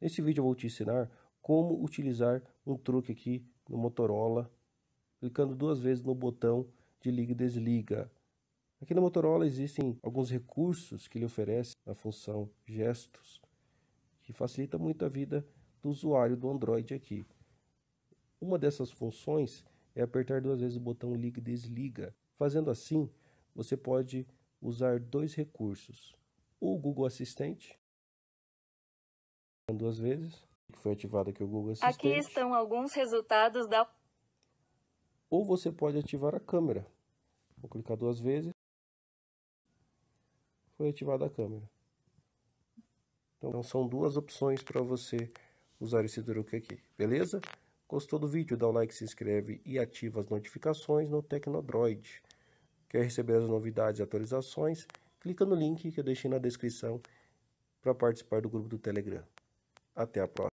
Nesse vídeo eu vou te ensinar como utilizar um truque aqui no Motorola, clicando duas vezes no botão de liga e desliga. Aqui no Motorola existem alguns recursos que ele oferece na função gestos, que facilita muito a vida do usuário do Android aqui. Uma dessas funções é apertar duas vezes o botão liga e desliga. Fazendo assim, você pode usar dois recursos, o Google Assistente duas vezes, que foi ativado aqui o Google Assistente. Aqui estão alguns resultados da... Ou você pode ativar a câmera. Vou clicar duas vezes. Foi ativada a câmera. Então são duas opções para você usar esse truque aqui, beleza? Gostou do vídeo? Dá o um like, se inscreve e ativa as notificações no Tecnodroid. Quer receber as novidades e atualizações? Clica no link que eu deixei na descrição para participar do grupo do Telegram. Até a próxima.